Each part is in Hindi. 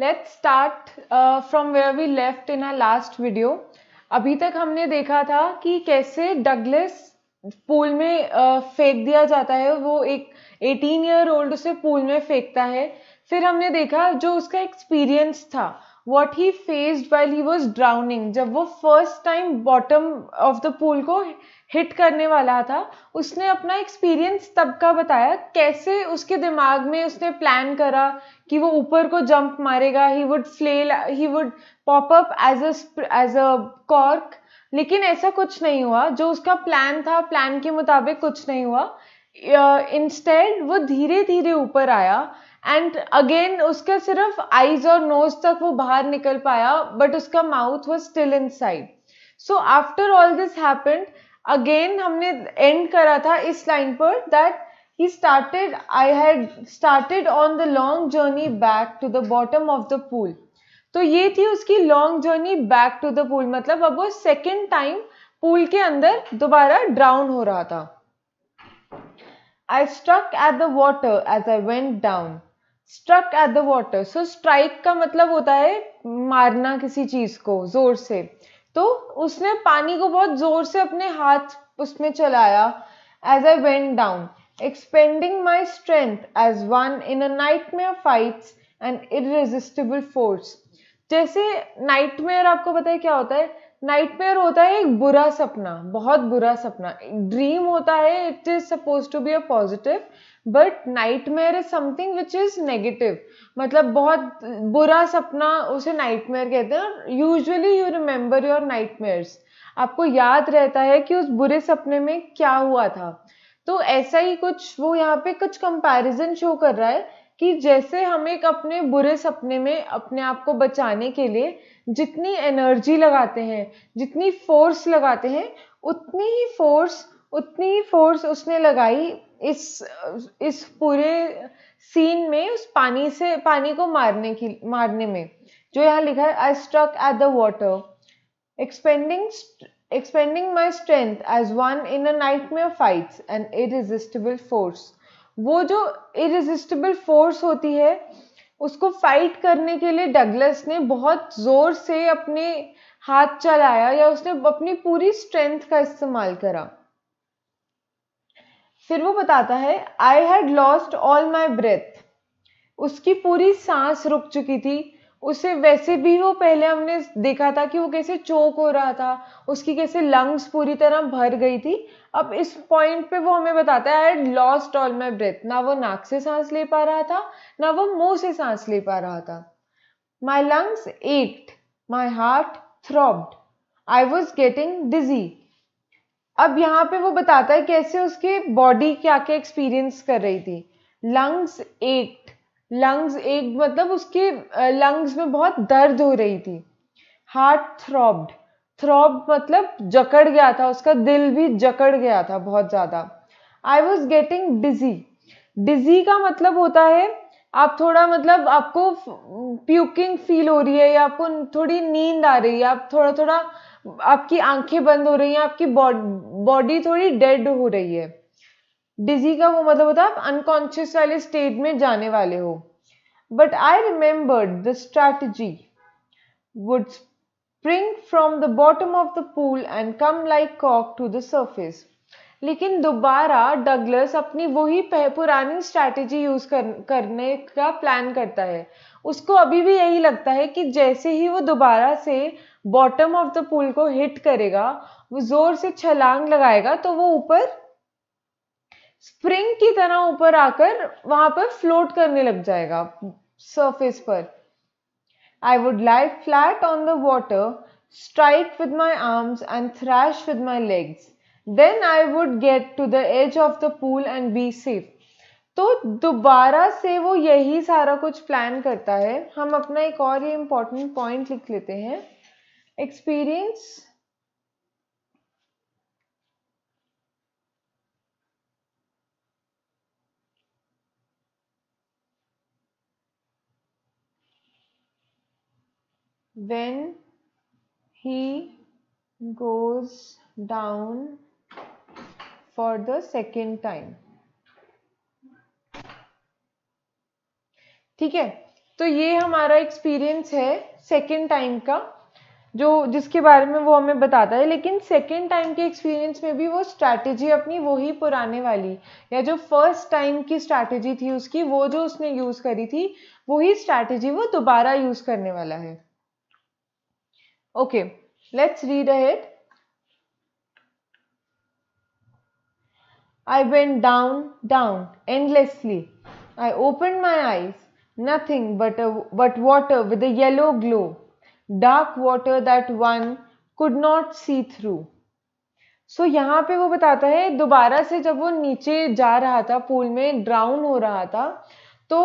Let's start from where we left in our last video अभी तक हमने देखा था कि कैसे डगलेस पूल में uh, फेंक दिया जाता है वो एक 18 ईयर ओल्ड उसे पूल में फेंकता है फिर हमने देखा जो उसका एक्सपीरियंस था what he faced while he was drowning जब वो first time bottom of the pool को हिट करने वाला था उसने अपना एक्सपीरियंस तब का बताया कैसे उसके दिमाग में उसने प्लान करा कि वो ऊपर को जंप मारेगा he would flail he would pop up as a as a cork लेकिन ऐसा कुछ नहीं हुआ जो उसका प्लान था प्लान के मुताबिक कुछ नहीं हुआ इंस्टेड uh, वो धीरे धीरे ऊपर आया एंड अगेन उसका सिर्फ आईज और नोज तक वो बाहर निकल पाया बट उसका mouth was still inside so after all this happened again हमने एंड करा था इस लाइन पर that he started I had started on the long journey back to the bottom of the pool तो ये थी उसकी long journey back to the pool मतलब अब वो सेकेंड टाइम पूल के अंदर दोबारा ड्राउन हो रहा था I struck at the water as I went down struck at the water so strike का मतलब होता है मारना किसी चीज को जोर से तो उसने पानी को बहुत जोर से अपने हाथ उसमें चलाया as I went down expending my strength as one in a nightmare fight and irresistible force जैसे नाइट मेयर आपको पता है क्या होता है नाइट मेयर होता है एक बुरा सपना बहुत बुरा सपना ड्रीम होता है it is suppose to be a positive but nightmare is something which is negative मतलब बहुत बुरा सपना उसे नाइटमेयर कहते हैं usually you remember your nightmare आपको याद रहता है कि उस बुरे सपने में क्या हुआ था तो ऐसा ही कुछ वो यहाँ पे कुछ कंपैरिजन शो कर रहा है कि जैसे हम एक अपने बुरे सपने में अपने आप को बचाने के लिए जितनी एनर्जी लगाते हैं जितनी फोर्स लगाते हैं उतनी ही फोर्स उतनी ही फोर्स उसने लगाई इस इस पूरे सीन में उस पानी से पानी को मारने की मारने में जो यहाँ लिखा है I struck at the water expending expending my strength as one in a nightmare fight and irresistible force वो जो इरेजिस्टिबल फोर्स होती है उसको फाइट करने के लिए डगलस ने बहुत ज़ोर से अपने हाथ चलाया या उसने अपनी पूरी स्ट्रेंथ का इस्तेमाल करा फिर वो बताता है I had lost all my breath उसकी पूरी सांस रुक चुकी थी उसे वैसे भी वो पहले हमने देखा था कि वो कैसे चोक हो रहा था उसकी कैसे लंग्स पूरी तरह भर गई थी अब इस पॉइंट पे वो हमें बताता है I had lost all my breath ना वो नाक से सांस ले पा रहा था ना वो मुंह से सांस ले पा रहा था my lungs ached my heart throbbed I was getting dizzy अब यहाँ पे वो बताता है कैसे उसके बॉडी क्या क्या एक्सपीरियंस कर रही थी लंग्स एक्ट लंग्स एक मतलब उसके लंग्स में बहुत दर्द हो रही थी हार्ट थ्रॉब्ड थ्रॉब मतलब जकड़ गया था उसका दिल भी जकड़ गया था बहुत ज़्यादा आई वॉज गेटिंग डिजी डिजी का मतलब होता है आप थोड़ा मतलब आपको प्यूकिंग फील हो रही है या आपको थोड़ी नींद आ रही है आप थोड़ा थोड़ा आपकी आंखें बंद हो रही हैं आपकी बॉडी थोड़ी डेड हो रही है डिजी का वो मतलब होता है आप अनकॉन्शियस वाले स्टेट में जाने वाले हो but I remembered the strategy would spring from the bottom of the pool and come like कॉक टू द सर्फेस लेकिन दोबारा डगलस अपनी वही पुरानी स्ट्रैटेजी यूज कर, करने का प्लान करता है उसको अभी भी यही लगता है कि जैसे ही वो दोबारा से बॉटम ऑफ द पुल को हिट करेगा वो जोर से छलांग लगाएगा तो वो ऊपर स्प्रिंग की तरह ऊपर आकर वहां पर फ्लोट करने लग जाएगा सरफेस पर I would like flat on the water strike with my arms and thrash with my legs then I would get to the edge of the pool and be safe तो दोबारा से वो यही सारा कुछ प्लान करता है हम अपना एक और ये इंपॉर्टेंट पॉइंट लिख लेते हैं experience when he goes down for the second time ठीक है तो ये हमारा एक्सपीरियंस है सेकेंड टाइम का जो जिसके बारे में वो हमें बताता है लेकिन सेकेंड टाइम के एक्सपीरियंस में भी वो स्ट्रैटेजी अपनी वही पुराने वाली या जो फर्स्ट टाइम की स्ट्रैटेजी थी उसकी वो जो उसने यूज़ करी थी वही स्ट्रैटेजी वो दोबारा यूज़ करने वाला है okay let's read ahead I went down, down, endlessly. I opened my eyes. Nothing but, a, but water with a yellow glow. Dark water that one could not see through so यहाँ पे वो बताता है दोबारा से जब वो नीचे जा रहा था पूल में ड्राउन हो रहा था तो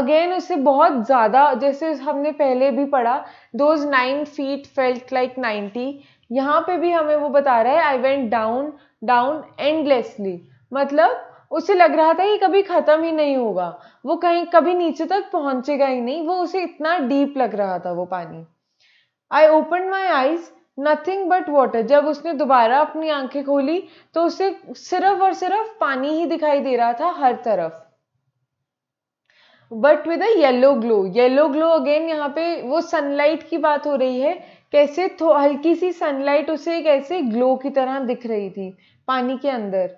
अगेन उसे बहुत ज़्यादा जैसे हमने पहले भी पढ़ा those nine feet felt like ninety यहाँ पे भी हमें वो बता रहा है I went down down endlessly मतलब उसे लग रहा था कि कभी ख़त्म ही नहीं होगा वो कहीं कभी नीचे तक पहुँचेगा ही नहीं वो उसे इतना डीप लग रहा था वो पानी I open my eyes nothing but water जब उसने दोबारा अपनी आंखें खोली तो उसे सिर्फ और सिर्फ पानी ही दिखाई दे रहा था हर तरफ but with a yellow glow yellow glow again यहाँ पे वो सनलाइट की बात हो रही है कैसे हल्की सी सनलाइट उसे एक ऐसे ग्लो की तरह दिख रही थी पानी के अंदर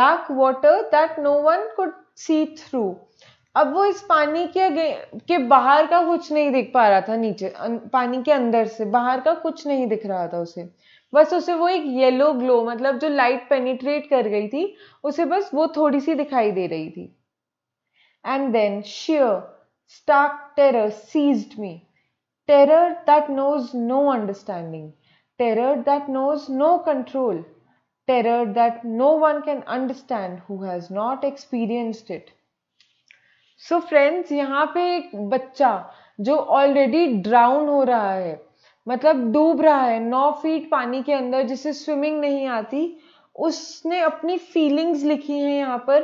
dark water that no one could see through अब वो इस पानी के के बाहर का कुछ नहीं दिख पा रहा था नीचे पानी के अंदर से बाहर का कुछ नहीं दिख रहा था उसे बस उसे वो एक येलो ग्लो मतलब जो लाइट पेनिट्रेट कर गई थी उसे बस वो थोड़ी सी दिखाई दे रही थी and then sheer stark terror seized me terror that knows no understanding terror that knows no control terror that no one can understand who has not experienced it so so friends यहाँ पे एक बच्चा जो ऑलरेडी ड्राउन हो रहा है मतलब डूब रहा है नौ फीट पानी के अंदर जिसे स्विमिंग नहीं आती उसने अपनी फीलिंग्स लिखी हैं यहाँ पर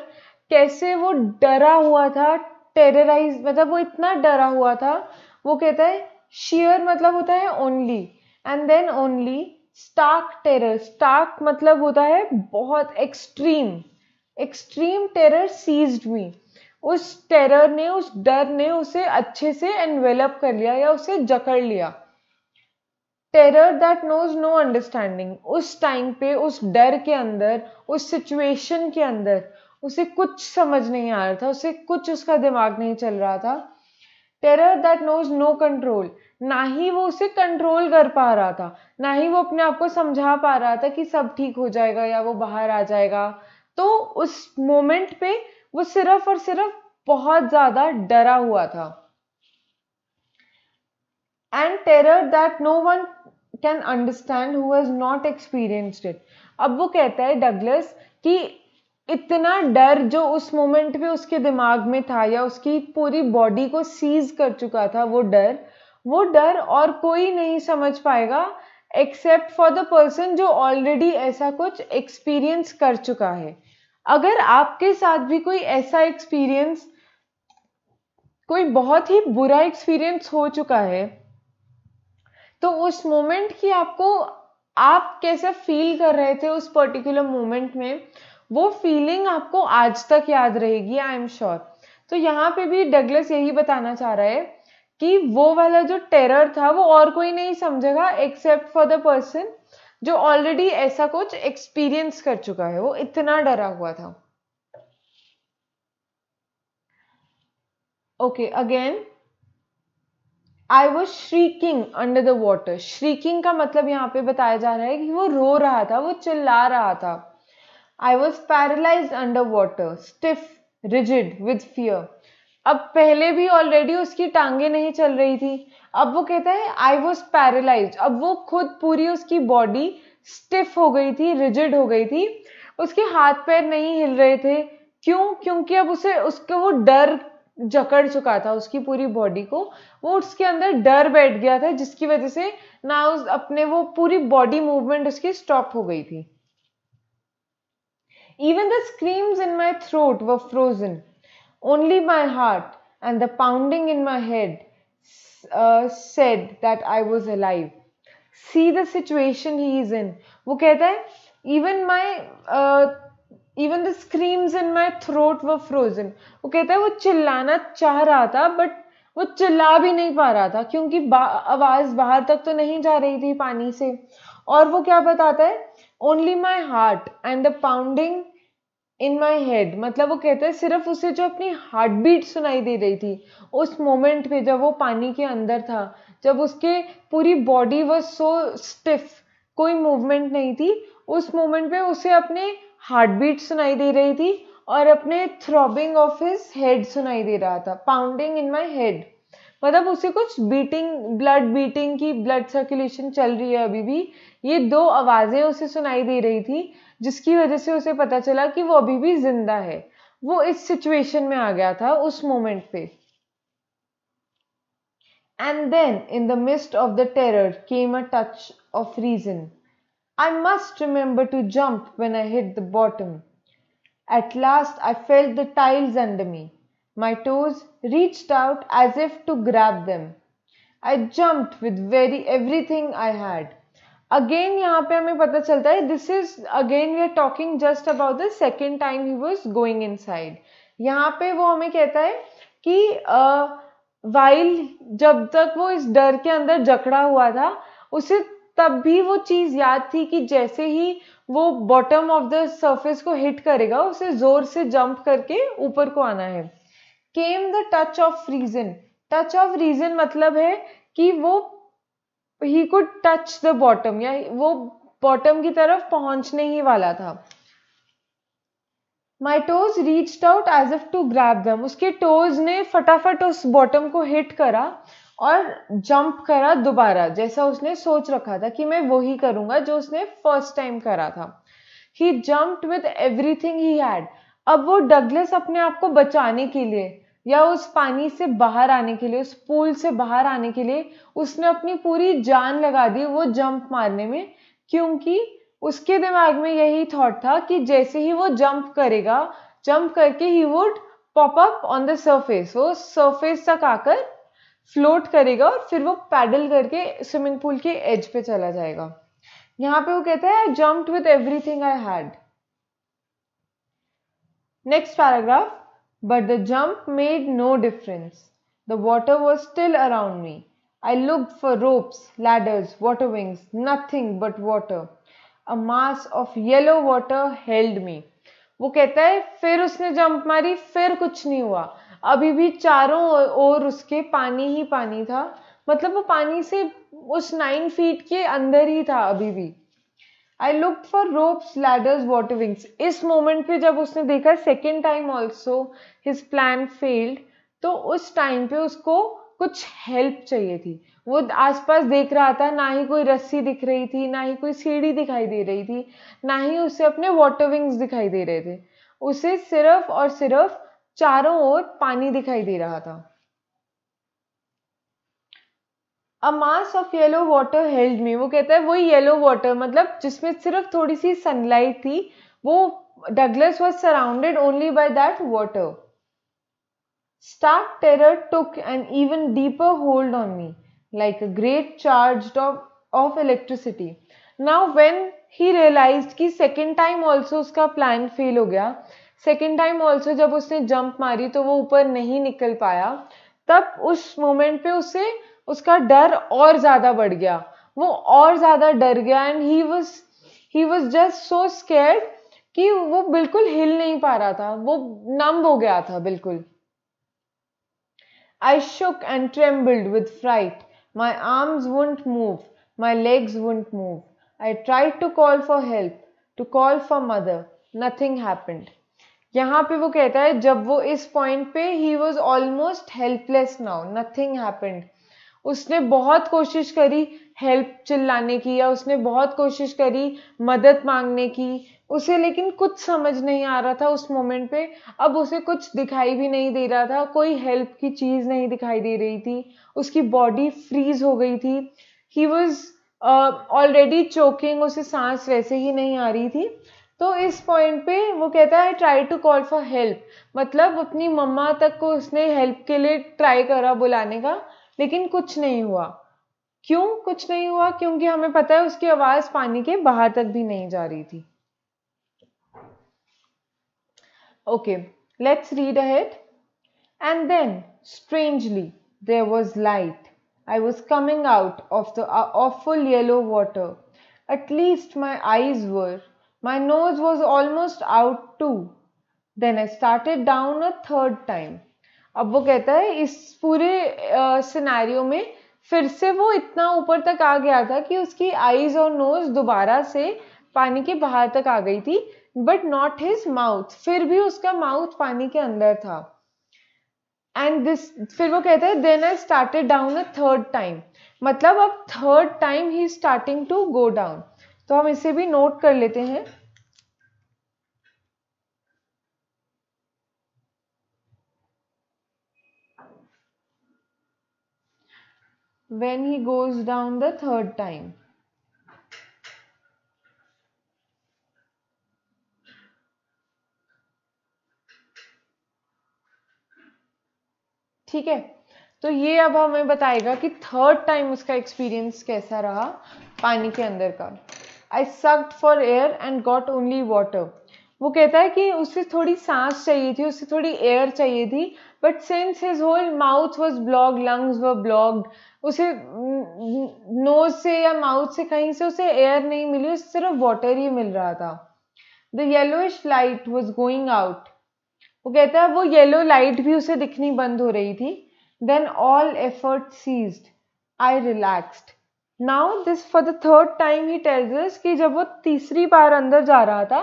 कैसे वो डरा हुआ था टेरराइज मतलब वो इतना डरा हुआ था वो कहता है शेयर मतलब होता है only and then only stark terror stark मतलब होता है बहुत extreme extreme terror seized me उस टेरर ने उस डर ने उसे अच्छे से एनवेलप कर लिया या उसे जकड़ लिया terror that knows no understanding उस टाइम पे उस डर के अंदर उस सिचुएशन के अंदर उसे कुछ समझ नहीं आ रहा था उसे कुछ उसका दिमाग नहीं चल रहा था terror that knows no control ना ही वो उसे कंट्रोल कर पा रहा था ना ही वो अपने आप को समझा पा रहा था कि सब ठीक हो जाएगा या वो बाहर आ जाएगा तो उस मोमेंट पे वो सिर्फ और सिर्फ बहुत ज्यादा डरा हुआ था and terror that no one can understand who has not experienced it अब वो कहता है डगलस कि इतना डर जो उस मोमेंट पे उसके दिमाग में था या उसकी पूरी बॉडी को सीज कर चुका था वो डर वो डर और कोई नहीं समझ पाएगा एक्सेप्ट फॉर द पर्सन जो ऑलरेडी ऐसा कुछ एक्सपीरियंस कर चुका है अगर आपके साथ भी कोई ऐसा एक्सपीरियंस कोई बहुत ही बुरा एक्सपीरियंस हो चुका है तो उस मोमेंट की आपको आप कैसा फील कर रहे थे उस पर्टिकुलर मोमेंट में वो फीलिंग आपको आज तक याद रहेगी आई एम श्योर तो यहाँ पे भी डगलस यही बताना चाह रहा है कि वो वाला जो टेरर था वो और कोई नहीं समझेगा एक्सेप्ट फॉर द पर्सन जो ऑलरेडी ऐसा कुछ एक्सपीरियंस कर चुका है वो इतना डरा हुआ था okay again I was shrieking under the water shrieking का मतलब यहाँ पे बताया जा रहा है कि वो रो रहा था वो चिल्ला रहा था I was paralysed under water stiff rigid with fear अब पहले भी ऑलरेडी उसकी टांगे नहीं चल रही थी अब वो कहता है आई वॉज पैरालाइज अब वो खुद पूरी उसकी बॉडी स्टिफ हो गई थी रिजिड हो गई थी उसके हाथ पैर नहीं हिल रहे थे क्यों क्योंकि अब उसे उसके वो डर जकड़ चुका था उसकी पूरी बॉडी को वो उसके अंदर डर बैठ गया था जिसकी वजह से ना उस अपने वो पूरी बॉडी मूवमेंट उसकी स्टॉप हो गई थी even the screams in my throat were frozen Only my heart and the pounding in my head uh, said that I was alive. See the situation he is in. वो कहता है even my even the screams in my throat were frozen वो कहता है वो चिल्लाना चाह रहा था बट वो चिल्ला भी नहीं पा रहा था क्योंकि बा, आवाज़ बाहर तक तो नहीं जा रही थी पानी से और वो क्या बताता है only my heart and the pounding in my head मतलब वो कहता है सिर्फ उसे जो अपनी हार्ट बीट सुनाई दे रही थी उस मोमेंट पे जब वो पानी के अंदर था जब उसके पूरी बॉडी वॉज सो स्टिफ कोई मूवमेंट नहीं थी उस मोमेंट पे उसे अपने हार्ट बीट सुनाई दे रही थी और अपने थ्रॉबिंग ऑफ हिज हेड सुनाई दे रहा था पाउंडिंग इन माई हेड मतलब उसे कुछ बीटिंग ब्लड बीटिंग की ब्लड सर्कुलेशन चल रही है अभी भी ये दो आवाज़ें उसे सुनाई दे रही थी जिसकी वजह से उसे पता चला कि वो अभी भी जिंदा है वो इस सिचुएशन में आ गया था उस मोमेंट पे and then in the mist of the terror came a touch of reason I must remember to jump when I hit the bottom At last, I felt the tiles under me. My toes reached out as if to grab them. I jumped with very everything I had. Again यहाँ पे हमें पता चलता है this is again we are talking just about the second time he was going inside यहाँ पे वो हमें कहता है कि वाइल uh, जब तक वो इस डर के अंदर जकड़ा हुआ था उसे तब भी वो चीज याद थी कि जैसे ही वो बॉटम ऑफ द सर्फेस को हिट करेगा उसे जोर से जंप करके ऊपर को आना है came the touch of reason touch of reason मतलब है कि वो he could touch the bottom या वो बॉटम की तरफ पहुंचने ही वाला था my toes reach out as if to grab them उसके टोज ने फटाफट उस बॉटम को हिट करा और जंप करा दोबारा जैसा उसने सोच रखा था कि मैं वही करूंगा जो उसने फर्स्ट टाइम करा था he jump with everything he had अब वो डगलेस अपने आप को बचाने के लिए या उस पानी से बाहर आने के लिए उस पूल से बाहर आने के लिए उसने अपनी पूरी जान लगा दी वो जंप मारने में क्योंकि उसके दिमाग में यही थॉट था कि जैसे ही वो जंप करेगा जंप करके he would pop up on the surface वो सरफेस तक आकर फ्लोट करेगा और फिर वो पैडल करके स्विमिंग पूल के एज पे चला जाएगा यहाँ पे वो कहता है I jump with everything I had next paragraph But the jump made no difference. The water was still around me. I looked for ropes, ladders, water wings, nothing but water. A mass of yellow water held me. वो कहता है फिर उसने जंप मारी फिर कुछ नहीं हुआ अभी भी चारों ओर उसके पानी ही पानी था मतलब वो पानी से उस नाइन फीट के अंदर ही था अभी भी I look for ropes ladders water wings इस मोमेंट पे जब उसने देखा second time also his plan failed तो उस टाइम पे उसको कुछ हेल्प चाहिए थी वो आसपास देख रहा था ना ही कोई रस्सी दिख रही थी ना ही कोई सीढ़ी दिखाई दे रही थी ना ही उसे अपने वाटर विंग्स दिखाई दे रहे थे उसे सिर्फ और सिर्फ चारों ओर पानी दिखाई दे रहा था a mass of yellow water held me वो कहता है वो येलो वाटर मतलब जिसमें सिर्फ थोड़ी सी सनलाइट थी वो Douglas was surrounded only by that water stark terror took an even deeper hold on me like a great charge of electricity now when he realize कि सेकेंड टाइम ऑल्सो उसका प्लान फेल हो गया सेकेंड टाइम ऑल्सो जब उसने जंप मारी तो वो ऊपर नहीं निकल पाया तब उस मोमेंट पे उसे उसका डर और ज़्यादा बढ़ गया वो और ज़्यादा डर गया and he was he was just so scared कि वो बिल्कुल हिल नहीं पा रहा था वो नम हो गया था बिल्कुल I shook and trembled with fright my arms wouldn't move my legs wouldn't move I try to call for help to call for mother nothing happened यहाँ पे वो कहता है जब वो इस पॉइंट पे he was almost helpless now nothing happened उसने बहुत कोशिश करी हेल्प चिल्लाने की या उसने बहुत कोशिश करी मदद मांगने की उसे लेकिन कुछ समझ नहीं आ रहा था उस मोमेंट पे अब उसे कुछ दिखाई भी नहीं दे रहा था कोई हेल्प की चीज़ नहीं दिखाई दे रही थी उसकी बॉडी फ्रीज हो गई थी ही वॉज ऑलरेडी चोकिंग उसे सांस वैसे ही नहीं आ रही थी तो इस पॉइंट पे वो कहता है try to call for help मतलब अपनी मम्मा तक को उसने हेल्प के लिए ट्राई करा बुलाने का लेकिन कुछ नहीं हुआ क्यों कुछ नहीं हुआ क्योंकि हमें पता है उसकी आवाज पानी के बाहर तक भी नहीं जा रही थी okay let's read ahead and then strangely there was light I was coming out of the awful yellow water at least my eyes were my nose was almost out too then I started down a third time अब वो कहता है इस पूरे सिनेरियो में फिर से वो इतना ऊपर तक आ गया था कि उसकी आईज और नोज दोबारा से पानी के बाहर तक आ गई थी बट नॉट हिज माउथ फिर भी उसका माउथ पानी के अंदर था एंड दिस फिर वो कहता है then I started down a third time मतलब अब third time he starting to go down तो हम इसे भी नोट कर लेते हैं when he goes down the third time. ठीक है तो ये अब हमें बताएगा कि थर्ड टाइम उसका एक्सपीरियंस कैसा रहा पानी के अंदर का I sucked for air and got only water वो कहता है कि उसे थोड़ी सांस चाहिए थी उसे थोड़ी एयर चाहिए थी but since his whole mouth was blocked lungs were blocked उसे नोज से या माउथ से कहीं से उसे एयर नहीं मिली उसे सिर्फ वाटर ही मिल रहा था the yellowish light was going out वो कहता है वो येलो लाइट भी उसे दिखनी बंद हो रही थी then all effort ceased I relaxed now this for the third time he tells कि जब वो तीसरी बार अंदर जा रहा था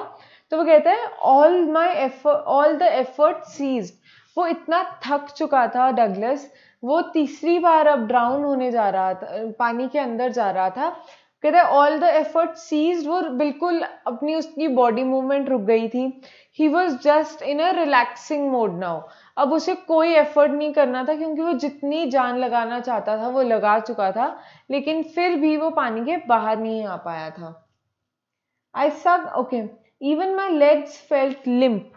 तो वो कहता है all my effort all the effort ceased वो इतना थक चुका था डगलस वो तीसरी बार अब ड्राउन होने जा रहा था पानी के अंदर जा रहा था कहते ऑल द एफर्ट सीज वो बिल्कुल अपनी उसकी बॉडी मूवमेंट रुक गई थी he was just in a relaxing mode now अब उसे कोई एफर्ट नहीं करना था क्योंकि वो जितनी जान लगाना चाहता था वो लगा चुका था लेकिन फिर भी वो पानी के बाहर नहीं आ पाया था आई सब okay even my legs felt limp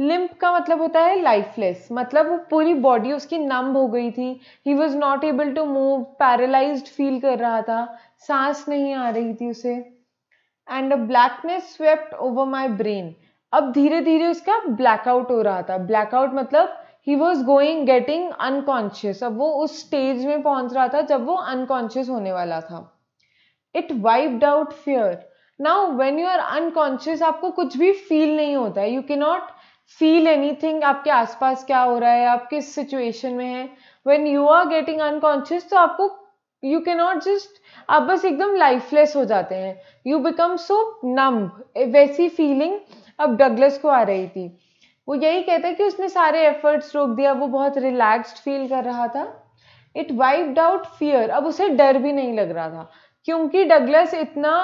limp का मतलब होता है लाइफलेस मतलब वो पूरी बॉडी उसकी नम हो गई थी he was not able to move paralyze feel कर रहा था सांस नहीं आ रही थी उसे and a blackness swept over my brain अब धीरे धीरे उसका ब्लैकआउट हो रहा था ब्लैकआउट मतलब he was going getting unconscious अब वो उस स्टेज में पहुंच रहा था जब वो अनकॉन्शियस होने वाला था it wiped out fear now when you are unconscious आपको कुछ भी फील नहीं होता है यू के नॉट फील एनीथिंग आपके आसपास क्या हो रहा है आप किस सिचुएशन में हैं when you are getting unconscious तो आपको यू के नॉट जस्ट आप बस एकदम लाइफलेस हो जाते हैं यू बिकम सो नम वैसी फीलिंग अब डगलस को आ रही थी वो यही कहता है कि उसने सारे एफर्ट्स रोक दिया वो बहुत रिलैक्स्ड फील कर रहा था इट वाइप्ड आउट फियर अब उसे डर भी नहीं लग रहा था क्योंकि डगलस इतना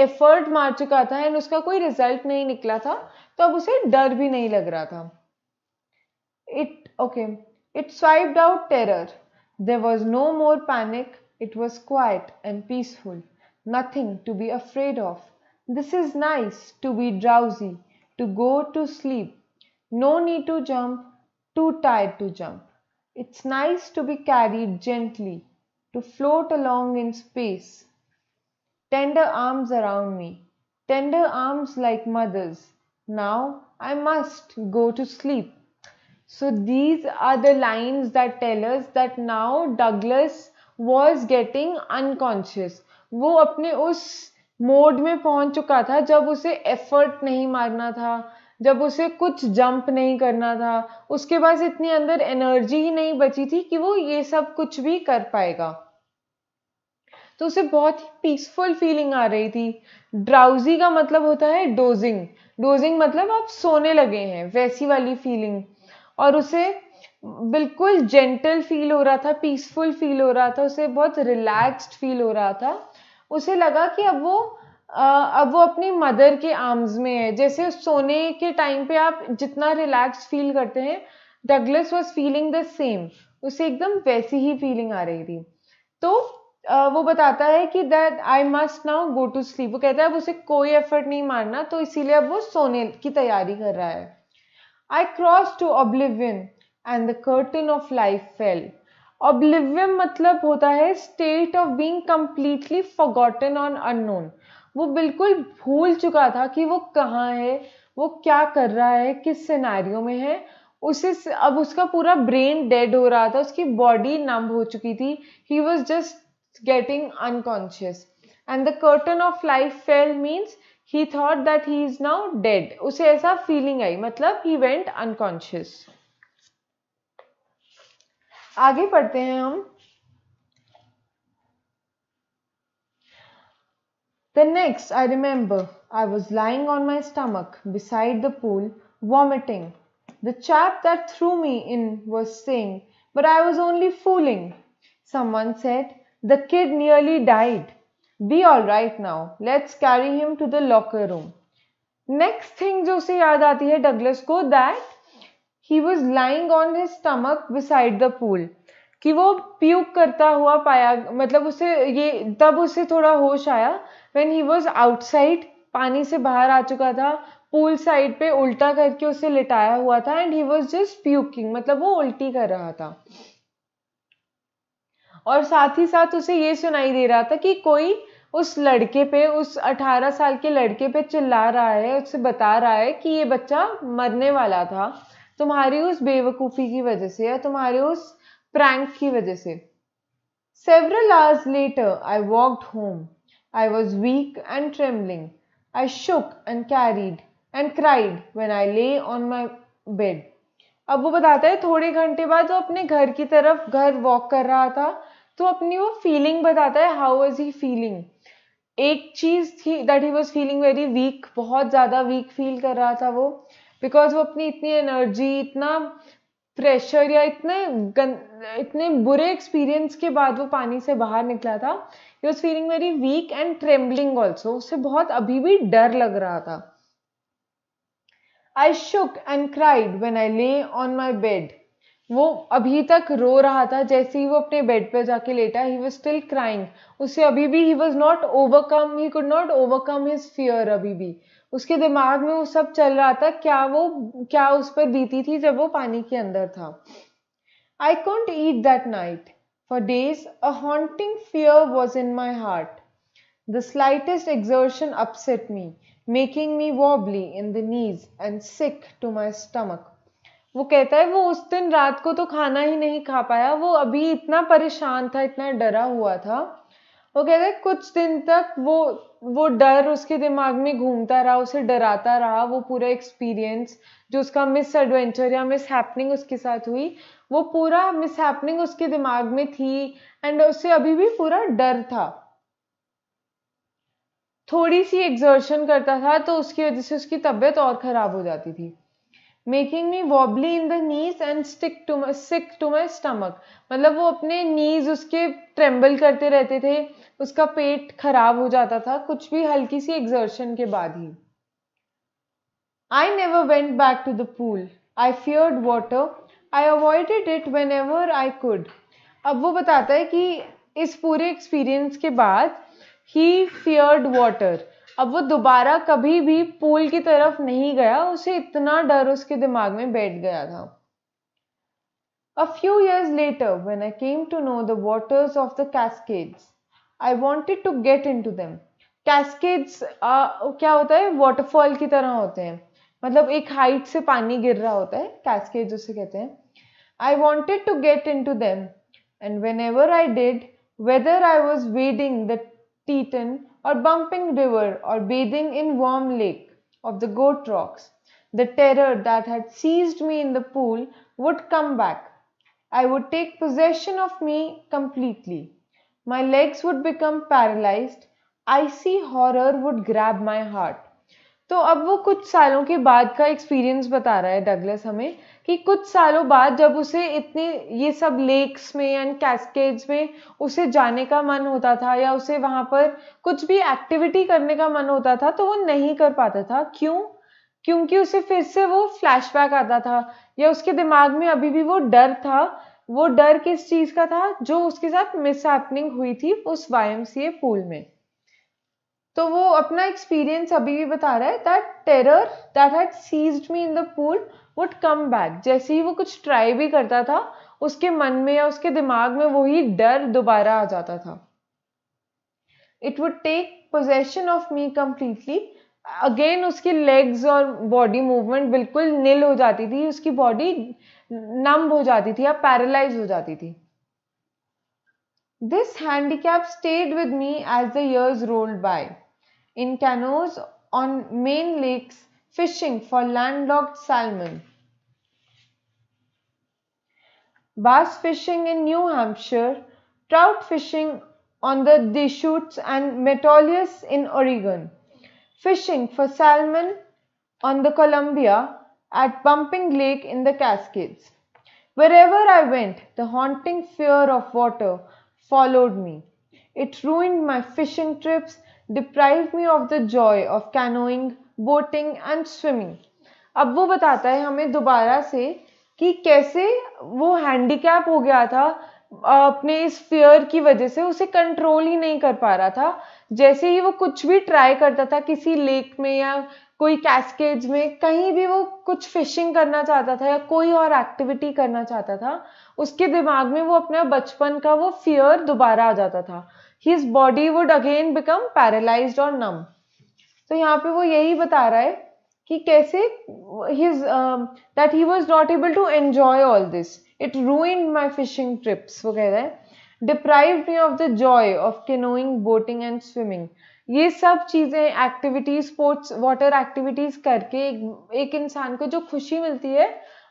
एफर्ट मार चुका था एंड उसका कोई रिजल्ट नहीं निकला था तो अब उसे डर भी नहीं लग रहा था it okay it swiped out terror there was no more panic it was quiet and peaceful nothing to be afraid of this is nice to be drowsy to go to sleep no need to jump too tired to jump it's nice to be carried gently to float along in space Tender arms around me, tender arms like mother's. Now I must go to sleep. So these are the lines that tell us that now Douglas was getting unconscious. wo apne us mode में पहुंच चुका था जब उसे एफर्ट नहीं मारना था जब उसे कुछ जंप नहीं करना था उसके पास इतनी अंदर एनर्जी ही नहीं बची थी कि वो ये सब कुछ भी कर पाएगा तो उसे बहुत ही पीसफुल फीलिंग आ रही थी ड्राउजी का मतलब होता है डोजिंग डोजिंग मतलब आप सोने लगे हैं वैसी वाली फीलिंग और उसे बिल्कुल जेंटल फील हो रहा था पीसफुल फील हो रहा था उसे बहुत रिलैक्स्ड फील हो रहा था उसे लगा कि अब वो अब वो अपनी मदर के आर्म्स में है जैसे सोने के टाइम पे आप जितना रिलैक्स फील करते हैं Douglas was feeling the same उसे एकदम वैसी ही फीलिंग आ रही थी तो वो बताता है कि that I must now go to sleep वो कहता है अब उसे कोई एफर्ट नहीं मारना तो इसीलिए अब वो सोने की तैयारी कर रहा है I cross to oblivion and the curtain of life fell oblivion मतलब होता है state of being completely forgotten on unknown वो बिल्कुल भूल चुका था कि वो कहाँ है वो क्या कर रहा है किस सिनारियो में है उसे अब उसका पूरा ब्रेन डेड हो रहा था उसकी बॉडी नम हो चुकी थी he was just getting unconscious and the curtain of life fell means he thought that he is now dead उसे ऐसा feeling आई मतलब he went unconscious आगे पढ़ते हैं हम The next I remember I was lying on my stomach beside the pool vomiting. The chap that threw me in was saying, but I was only fooling. Someone said, The kid nearly died. Be right now. Let's carry him to the locker room. next thing जो उसे याद आती है डगलस को that he was lying on his stomach beside the pool कि वो प्यूक करता हुआ पाया मतलब उसे ये तब उसे थोड़ा होश आया वेन ही वॉज आउटसाइड पानी से बाहर आ चुका था पूल साइड पे उल्टा करके उसे लिटाया हुआ था and he was just puking मतलब वो उल्टी कर रहा था और साथ ही साथ उसे ये सुनाई दे रहा था कि कोई उस लड़के पे उस 18 साल के लड़के पे चिल्ला रहा है उससे बता रहा है कि ये बच्चा मरने वाला था तुम्हारी उस बेवकूफ़ी की वजह से या तुम्हारे उस प्रैंक की वजह से several hours later I walked home I was weak and trembling I shook and carried and cried when I lay on my bed अब वो बताता है थोड़े घंटे बाद वो अपने घर की तरफ घर वॉक कर रहा था तो अपनी वो फीलिंग बताता है हाउ इज ही फीलिंग एक चीज़ थी that he was feeling very weak बहुत ज़्यादा वीक फील कर रहा था वो बिकॉज वो अपनी इतनी एनर्जी इतना प्रेशर या इतने गन इतने बुरे एक्सपीरियंस के बाद वो पानी से बाहर निकला था he was feeling very weak and trembling also उसे बहुत अभी भी डर लग रहा था I shook and cried when I lay on my bed वो अभी तक रो रहा था जैसे ही वो अपने बेड पर जाके लेटा ही वॉज स्टिल क्राइंग उसे अभी भी he was not overcome he could not overcome his fear अभी भी उसके दिमाग में वो सब चल रहा था क्या वो क्या उस पर बीती थी जब वो पानी के अंदर था I can't eat that night for days a haunting fear was in my heart the slightest exertion upset me making me wobbly in the knees and sick to my stomach वो कहता है वो उस दिन रात को तो खाना ही नहीं खा पाया वो अभी इतना परेशान था इतना डरा हुआ था वो कहता है कुछ दिन तक वो वो डर उसके दिमाग में घूमता रहा उसे डराता रहा वो पूरा एक्सपीरियंस जो उसका मिस एडवेंचर या मिस हैपनिंग उसके साथ हुई वो पूरा मिस हैपनिंग उसके दिमाग में थी एंड उसे अभी भी पूरा डर था थोड़ी सी एक्जर्शन करता था तो उसकी वजह से उसकी तबीयत और ख़राब हो जाती थी making me wobbly in the knees and stick to sick to my stomach मतलब वो अपने नीज उसके ट्रेम्बल करते रहते थे उसका पेट खराब हो जाता था कुछ भी हल्की सी एग्जर्शन के बाद ही I never went back to the pool I feared water I avoided it whenever I could अब वो बताता है कि इस पूरे एक्सपीरियंस के बाद ही फियर्ड वाटर अब वो दोबारा कभी भी पूल की तरफ नहीं गया उसे इतना डर उसके दिमाग में बैठ गया था a few years later when I came to know the of the cascades I wanted to get into them cascades क्या होता है वॉटरफॉल की तरह होते हैं मतलब एक हाइट से पानी गिर रहा होता है कैस्केड उसे कहते हैं I wanted to get into them and whenever I did whether I was wading the Teton or bumping river or bathing in warm lake of the goat rocks. The terror that had seized me in the pool would come back. I would take possession of me completely. My legs would become paralyzed. Icy horror would grab my heart. तो अब वो कुछ सालों के बाद का एक्सपीरियंस बता रहा है डगलस हमें कि कुछ सालों बाद जब उसे इतने ये सब लेक्स में एंड कैस्केड्स में उसे जाने का मन होता था या उसे वहाँ पर कुछ भी एक्टिविटी करने का मन होता था तो वो नहीं कर पाता था क्यों क्योंकि उसे फिर से वो फ्लैशबैक आता था या उसके दिमाग में अभी भी वो डर था वो डर किस चीज़ का था जो उसके साथ मिस हुई थी उस वाई पूल में तो वो अपना एक्सपीरियंस अभी भी बता रहा है that terror that had seized me in the pool would come back जैसे ही वो कुछ ट्राई भी करता था उसके मन में या उसके दिमाग में वही डर दोबारा आ जाता था it would take possession of me completely again उसकी लेग्स और बॉडी मूवमेंट बिल्कुल नील हो जाती थी उसकी बॉडी नम हो जाती थी या पैरालाइज हो जाती थी this handicap stayed with me as the years rolled by in canoes on Maine lakes fishing for landlocked salmon. Bass fishing in New Hampshire, trout fishing on the Deschutes and Metolius in Oregon, fishing for salmon on the Columbia at Pumping Lake in the Cascades. Wherever I went, the haunting fear of water followed me. It ruined my fishing trips, deprived me of the joy of canoeing, boating and swimming अब वो बताता है हमें दोबारा से कि कैसे वो हैंडीकैप हो गया था अपने इस फियर की वजह से उसे कंट्रोल ही नहीं कर पा रहा था जैसे ही वो कुछ भी ट्राई करता था किसी लेक में या कोई कैस्केज में कहीं भी वो कुछ फिशिंग करना चाहता था या कोई और एक्टिविटी करना चाहता था उसके दिमाग में वो अपना बचपन का वो फियर दोबारा आ जाता था his body would again become paralyze और नम तो यहाँ पे वो यही बता रहा है कि कैसे his that he was not able to enjoy all this it ruined my fishing trips वो कह रहा है deprive me of the joy of canoeing boating and swimming ये सब चीज़ें एक्टिविटीज स्पोर्ट्स वाटर एक्टिविटीज करके एक एक इंसान को जो खुशी मिलती है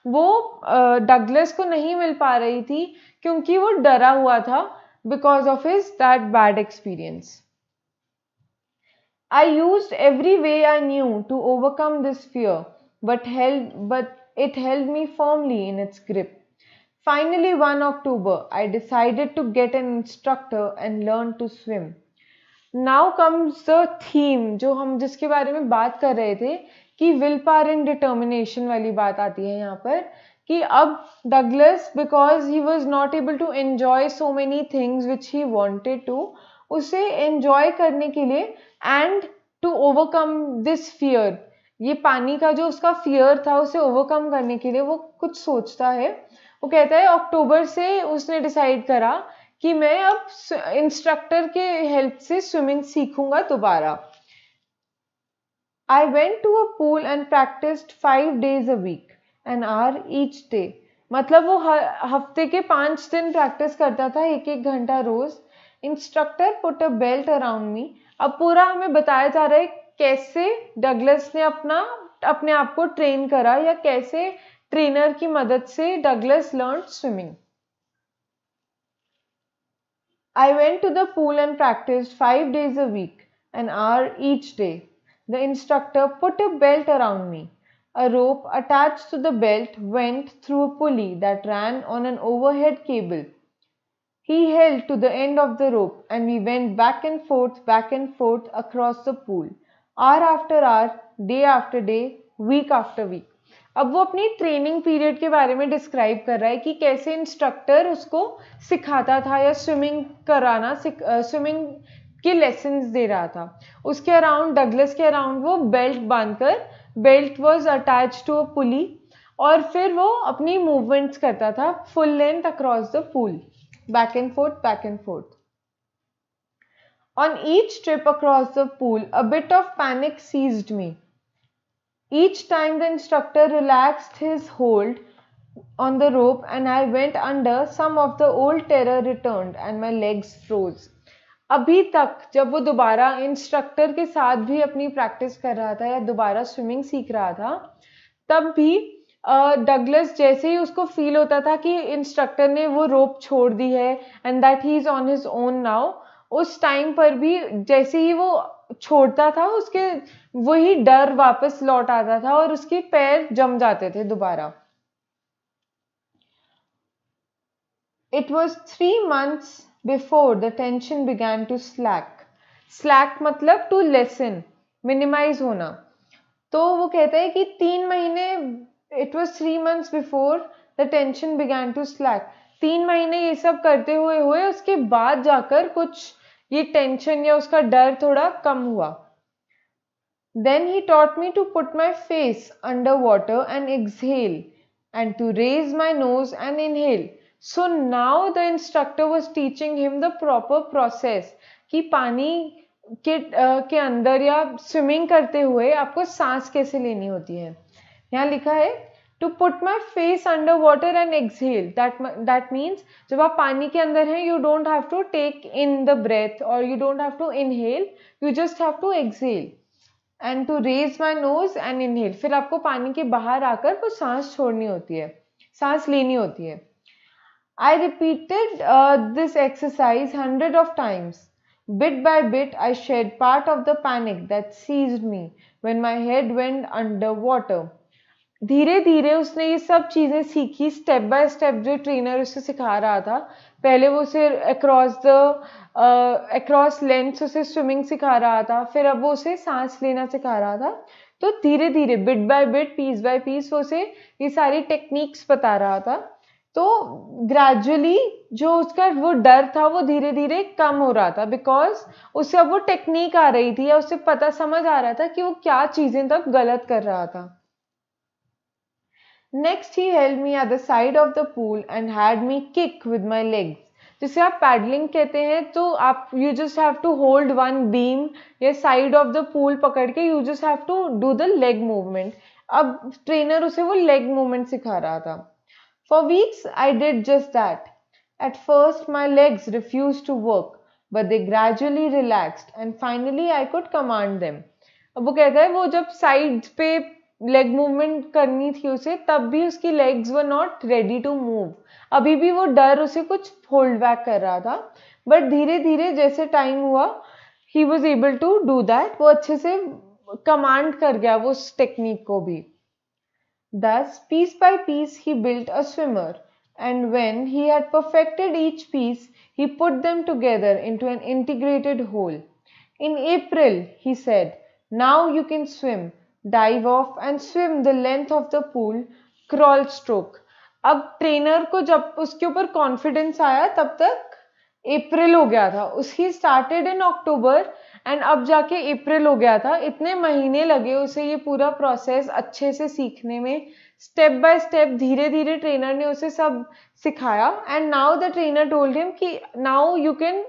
वो डगलस uh, को नहीं मिल पा रही थी क्योंकि वो डरा हुआ था because of his that bad experience I used every way I knew to overcome this fear, but held but it held me firmly in its grip. Finally, one October, I decided to get an instructor and learn to swim. Now comes the theme जो हम जिसके बारे में बात कर रहे थे कि विल पार एंड डिटर्मिनेशन वाली बात आती है यहाँ पर कि अब Douglas, because he was not able to enjoy so many things which he wanted to. उसे एंजॉय करने के लिए and to overcome this fear ये पानी का जो उसका फियर था उसे ओवरकम करने के लिए वो कुछ सोचता है वो कहता है अक्टूबर से उसने डिसाइड करा कि मैं अब इंस्ट्रक्टर के हेल्प से स्विमिंग सीखूंगा दोबारा I went to a pool and practice five days a week and are each day मतलब वो हफ्ते के पांच दिन प्रैक्टिस करता था एक एक घंटा रोज़ instructor put a belt around me अब पूरा हमें बताया जा रहा है कैसे डगलस ने अपना अपने आप को ट्रेन करा या कैसे ट्रेनर की मदद से Douglas learn swimming I went to the pool and practice five days a week and are each day the instructor put a belt around me a rope attach to the belt went through a pulley that ran on an overhead cable He held to the end of the rope and we went back and forth, back and forth across the pool. Hour after hour, day after day, week after week. अब वो अपनी ट्रेनिंग पीरियड के बारे में डिस्क्राइब कर रहा है कि कैसे इंस्ट्रक्टर उसको सिखाता था या स्विमिंग कराना स्विमिंग के लेसन दे रहा था उसके अराउंड डगलस के अराउंड वो बेल्ट बांधकर belt was attach to a pulley और फिर वो अपनी मूवमेंट्स करता था full length across the pool back and forth, back and forth. On each trip across the pool, a bit of panic seized me. Each time the instructor relaxed his hold on the rope and I went under, some of the old terror returned and my legs froze. अभी तक जब वो दोबारा इंस्ट्रक्टर के साथ भी अपनी प्रैक्टिस कर रहा था या दोबारा स्विमिंग सीख रहा था तब भी डगलस uh, जैसे ही उसको फील होता था कि इंस्ट्रक्टर ने वो रोप छोड़ दी है and that he is on his own now उस टाइम पर भी जैसे ही वो छोड़ता था उसके वही डर वापस लौट आता था और उसके पैर जम जाते थे दोबारा it was three months before the tension began to slack slack मतलब टू लेसन मिनिमाइज होना तो वो कहते हैं कि तीन महीने it was three months before the tension began to slack तीन महीने ये सब करते हुए हुए उसके बाद जाकर कुछ ये टेंशन या उसका डर थोड़ा कम हुआ then he taught me to put my face under water and exhale and to raise my nose and inhale so now the instructor was teaching him the proper process कि पानी के के अंदर या स्विमिंग करते हुए आपको सांस कैसे लेनी होती है यहाँ लिखा है to put my face under water and exhale that that means जब आप पानी के अंदर हैं you don't have to take in the breath और you don't have to inhale you just have to exhale and to raise my nose and inhale फिर आपको पानी के बाहर आकर कुछ सांस छोड़नी होती है सांस लेनी होती है I repeated this exercise hundred of times bit by bit I shed part of the panic that seized me when my head went under water धीरे धीरे उसने ये सब चीज़ें सीखी स्टेप बाय स्टेप जो ट्रेनर उसे सिखा रहा था पहले वो उसे अक्रॉस द अक्रॉस लेंथ उसे स्विमिंग सिखा रहा था फिर अब वो उसे सांस लेना सिखा रहा था तो धीरे धीरे bit by bit piece by piece वो उसे ये सारी टेक्निक्स बता रहा था तो ग्रेजुअली जो उसका वो डर था वो धीरे धीरे कम हो रहा था बिकॉज उससे अब वो टेक्निक आ रही थी या उसे पता समझ आ रहा था कि वो क्या चीज़ें तब गलत कर रहा था next he help me at the side of the pool and had me kick with my legs जिसे आप पैडलिंग कहते हैं तो आप you just have to hold one beam या साइड ऑफ द पूल पकड़ के you just have to do the leg movement अब ट्रेनर उसे वो लेग मूवमेंट सिखा रहा था for weeks I did just that at first my legs refuse to work but they gradually relaxed and finally I could command them अब वो कहता है वो जब साइड पे लेग मूवमेंट करनी थी उसे तब भी उसकी legs were not ready to move अभी भी वो डर उसे कुछ होल्ड बैक कर रहा था बट धीरे धीरे जैसे टाइम हुआ he was able to do that वो अच्छे से कमांड कर गया वो उस टेक्निक को भी दस piece by piece he built a swimmer when he had perfected each piece he put them together into an integrated whole in April, he said now you can swim dive off and swim the length of the pool crawl stroke अब ट्रेनर को जब उसके ऊपर कॉन्फिडेंस आया तब तक अप्रैल हो गया था उसकी स्टार्टेड इन अक्टूबर एंड अब जाके अप्रैल हो गया था इतने महीने लगे उसे ये पूरा प्रोसेस अच्छे से सीखने में स्टेप बाय स्टेप धीरे धीरे ट्रेनर ने उसे सब सिखाया and now the trainer told him कि now you can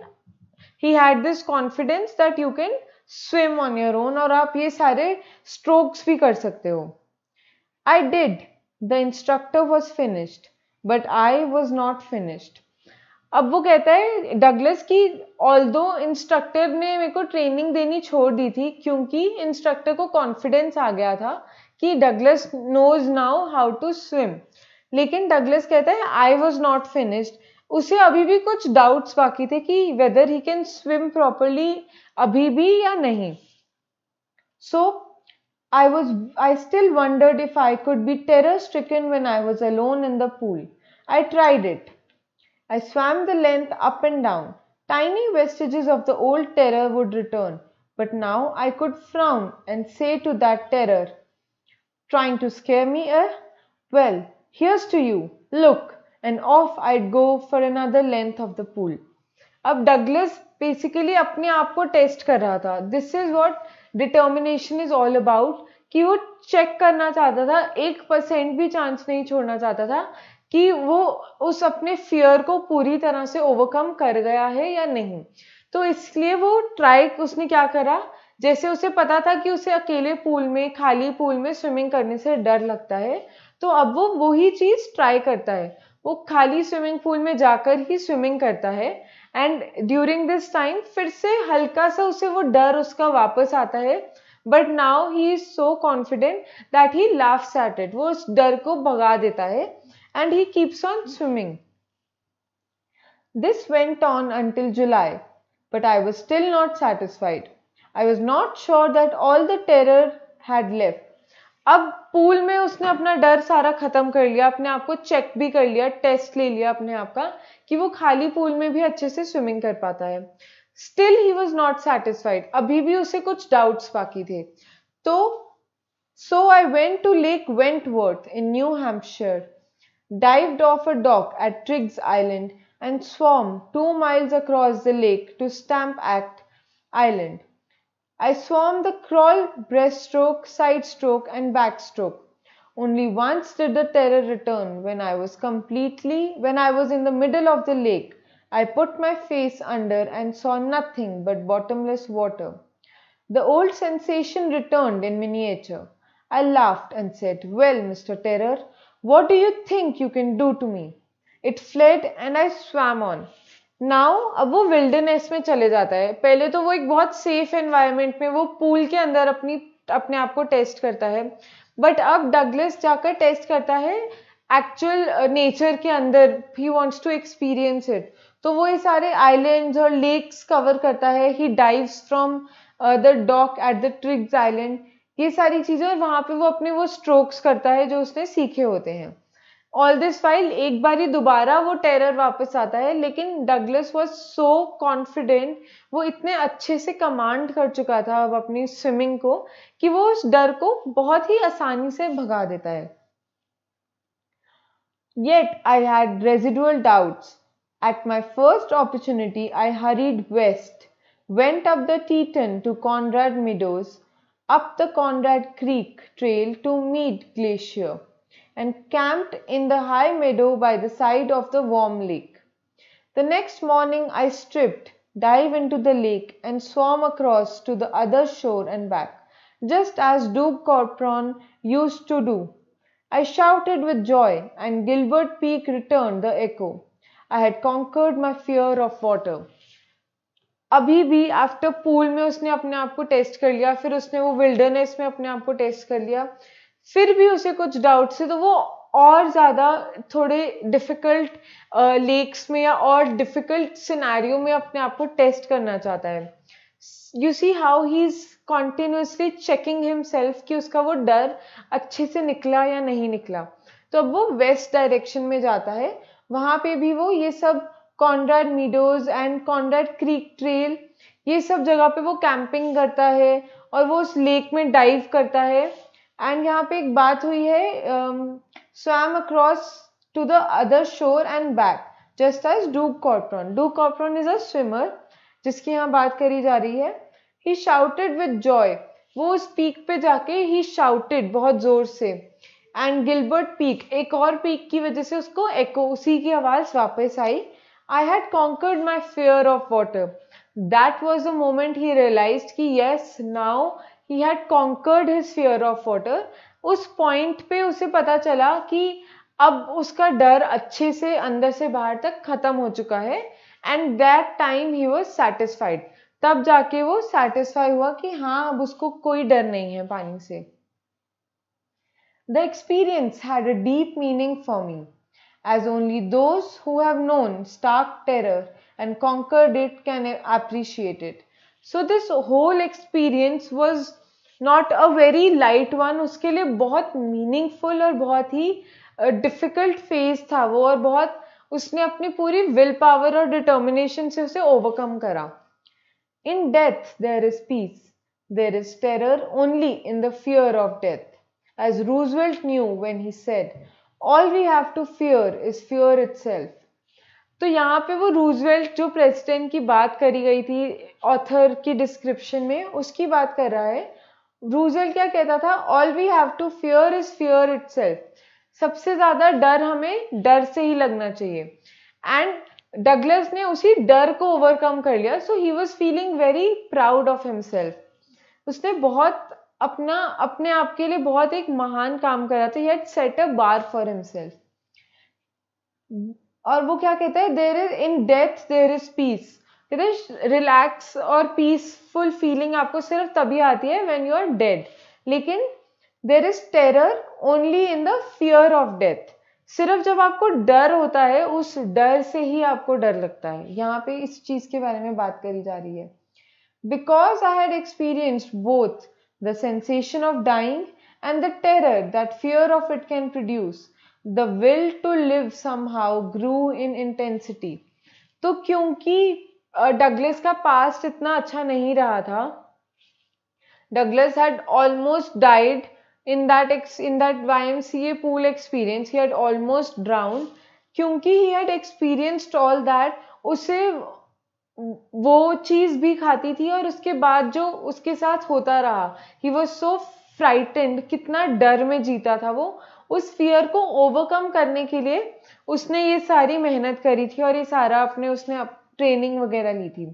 he had this confidence that you can swim on your own और आप ये सारे स्ट्रोक्स भी कर सकते हो I did the instructor was finished but I was not finished अब वो कहता है डगलस की ऑल दो इंस्ट्रक्टर ने मेरे को ट्रेनिंग देनी छोड़ दी थी क्योंकि इंस्ट्रक्टर को कॉन्फिडेंस आ गया था कि Douglas knows now how to swim लेकिन डगलस कहता है आई वॉज नॉट फिनिश्ड उसे अभी भी कुछ डाउट्स बाकी थे कि whether he can swim properly अभी भी या नहीं so I was I still wondered if I could be terror stricken when I was alone in the pool I tried it I swam the length up and down tiny vestiges of the old terror would return but now I could frown and say to that terror trying to scare me a well here's to you look and off I'd go for another length of the pool. अब डगलस बेसिकली अपने आप को टेस्ट कर रहा था this is what determination is all about कि वो चेक करना चाहता था एक परसेंट भी चांस नहीं छोड़ना चाहता था कि वो उस अपने फियर को पूरी तरह से ओवरकम कर गया है या नहीं तो इसलिए वो ट्राई उसने क्या करा जैसे उसे पता था कि उसे अकेले पूल में खाली पूल में स्विमिंग करने से डर लगता है तो अब वो वही चीज़ ट्राई करता है वो खाली स्विमिंग पूल में जाकर ही स्विमिंग करता है एंड ड्यूरिंग दिस टाइम फिर से हल्का सा उसे वो डर उसका वापस आता है but now he is so confident that he laugh at it वो उस डर को भगा देता है and he keeps on swimming this went on until July but I was still not satisfied I was not sure that all the terror had left अब पूल में उसने अपना डर सारा खत्म कर लिया अपने आप को चेक भी कर लिया टेस्ट ले लिया अपने आप का कि वो खाली पूल में भी अच्छे से स्विमिंग कर पाता है still he was not satisfied अभी भी उसे कुछ डाउट्स बाकी थे तो so I went to Lake Wentworth in New Hampshire dived off a dock at Triggs Island and swam two miles across the lake to Stamp Act Island. I swam the crawl, breaststroke, side stroke, and backstroke. Only once did the terror return when I was completely, when I was in the middle of the lake. I put my face under and saw nothing but bottomless water. The old sensation returned in miniature. I laughed and said, Well, Mr. Terror, what do you think you can do to me? It fled and I swam on. Now अब वो विल्डरनेस में चले जाता है पहले तो वो एक बहुत सेफ एनवायरनमेंट में वो पूल के अंदर अपनी अपने आप को टेस्ट करता है बट अब डगलस जाकर टेस्ट करता है एक्चुअल नेचर uh, के अंदर he wants to experience it तो वो ये सारे आइलैंड्स और लेक्स कवर करता है he dives from the dock at the Triggs island ये सारी चीज़ें और वहाँ पे वो अपने वो स्ट्रोक्स करता है जो उसने सीखे होते हैं ऑल दिस फाइल एक ही दोबारा वो टेरर वापस आता है लेकिन डगलस वॉज सो कॉन्फिडेंट वो इतने अच्छे से कमांड कर चुका था अब अपनी स्विमिंग को कि वो उस डर को बहुत ही आसानी से भगा देता है yet I had residual doubts at my first opportunity I hurried west went up the Teton to Conrad Meadows up the Conrad Creek trail to meet glacier and camped in the high meadow by the side of the warm lake. The next morning I stripped, dived into the lake and swam across to the other shore and back, just as Duke Corpron used to do. I shouted with joy and Gilbert Peak returned the echo. I had conquered my fear of water. अभी भी आफ्टर पूल में उसने अपने आप को टेस्ट कर लिया फिर उसने वो विल्डरनेस में अपने आप को टेस्ट कर लिया फिर भी उसे कुछ डाउट्स से तो वो और ज़्यादा थोड़े डिफ़िकल्ट लेक्स में या और डिफ़िकल्ट सिनारी में अपने आप को टेस्ट करना चाहता है you see how he is continuously checking himself कि उसका वो डर अच्छे से निकला या नहीं निकला तो अब वो वेस्ट डायरेक्शन में जाता है वहाँ पे भी वो ये सब Conrad Meadows and Conrad Creek trail ये सब जगह पे वो कैंपिंग करता है और वो उस लेक में डाइव करता है एंड यहाँ पे एक बात हुई है swam across to the other shore and back just as Doug Corpron डूब कॉर्प्रॉन इज अ स्विमर जिसकी यहाँ बात करी जा रही है ही शाउटेड विद जॉय वो उस पीक पे जाके ही शाउटेड बहुत जोर से एंड गिलबर्ट पीक एक और पीक की वजह से उसको एको उसी की आवाज़ वापस आई I had conquered my fear of water that was the moment he realize कि yes now he had conquered his fear of water उस पॉइंट पे उसे पता चला कि अब उसका डर अच्छे से अंदर से बाहर तक खत्म हो चुका है and that time he was satisfied तब जाके वो सेटिस्फाई हुआ कि हाँ अब उसको कोई डर नहीं है पानी से the experience had a deep meaning for me as only those who have known stark terror and conquered it can appreciate it so this whole experience was not a very light one उसके लिए बहुत मीनिंगफुल और बहुत ही डिफ़िकल्ट फेज था वो और बहुत उसने अपनी पूरी विल पावर और डिटर्मिनेशन से उसे ओवरकम करा in death there is peace there is terror only in the fear of death as Roosevelt knew when he said all we have to fear is fear it तो यहाँ पे वो रूजवेल्ट जो प्रेसिडेंट की बात करी गई थी ऑथर की डिस्क्रिप्शन में उसकी बात कर रहा है रूजल क्या कहता था all we have to fear is fear it सबसे ज्यादा डर हमें डर से ही लगना चाहिए एंड डगलस ने उसी डर को ओवरकम कर लिया so he was feeling very proud of himself उसने बहुत अपना अपने आप के लिए बहुत एक महान काम करा था he set a bar for himself और वो क्या कहता है there is in death there is peace relax और पीसफुल फीलिंग आपको सिर्फ तभी आती है व्हेन यू आर डेड लेकिन there is terror only in the fear of death सिर्फ जब आपको डर होता है उस डर से ही आपको डर लगता है यहाँ पे इस चीज़ के बारे में बात करी जा रही है because I had experience both the sensation of dying and the terror that fear of it can produce the will to live somehow grew in intensity तो क्योंकि डगलस का पास्ट इतना अच्छा नहीं रहा था Douglas had almost died in that X in that Y M C A pool experience he had almost drowned क्योंकि he had experienced all that उसे वो चीज़ भी खाती थी और उसके बाद जो उसके साथ होता रहा ही वॉज सो फ्राइटेंड कितना डर में जीता था वो उस फियर को ओवरकम करने के लिए उसने ये सारी मेहनत करी थी और ये सारा अपने उसने अप, ट्रेनिंग वगैरह ली थी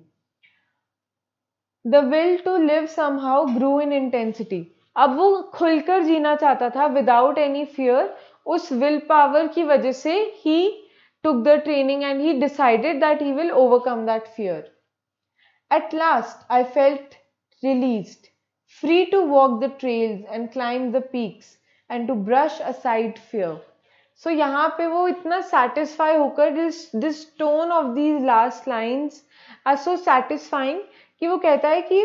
the will to live somehow grew in intensity अब वो खुलकर जीना चाहता था विदाउट एनी फियर उस विल पावर की वजह से he took the training and he decided that he will overcome that fear at last I felt release free to walk the trails and climb the peaks and to brush aside fear so so, यहाँ पे वो इतना सेटिस्फाई होकर this this tone of these last lines are so satisfying कि वो कहता है कि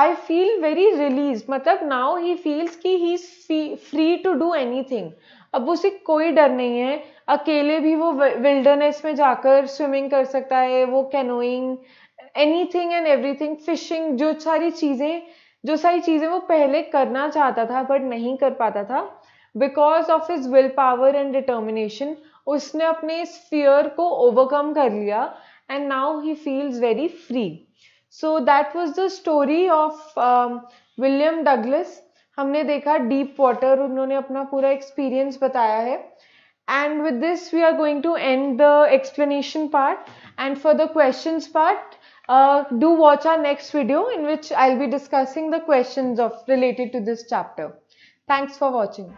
आई फील वेरी रिलीज मतलब नाउ ही फील्स कि he free to do anything अब उसे कोई डर नहीं है अकेले भी वो विल्डरनेस में जाकर स्विमिंग कर सकता है वो canoeing anything and everything fishing जो सारी चीज़ें जो सारी चीज़ें वो पहले करना चाहता था बट नहीं कर पाता था Because of his willpower and determination उसने अपने इस फियर को ओवरकम कर लिया and now he feels very free so that was the story of William Douglas हमने देखा डीप वाटर उन्होंने अपना पूरा एक्सपीरियंस बताया है and with this we are going to end the explanation part and for the questions part uh, do watch our next video in which I'll be discussing the questions of related to this chapter. Thanks for watching.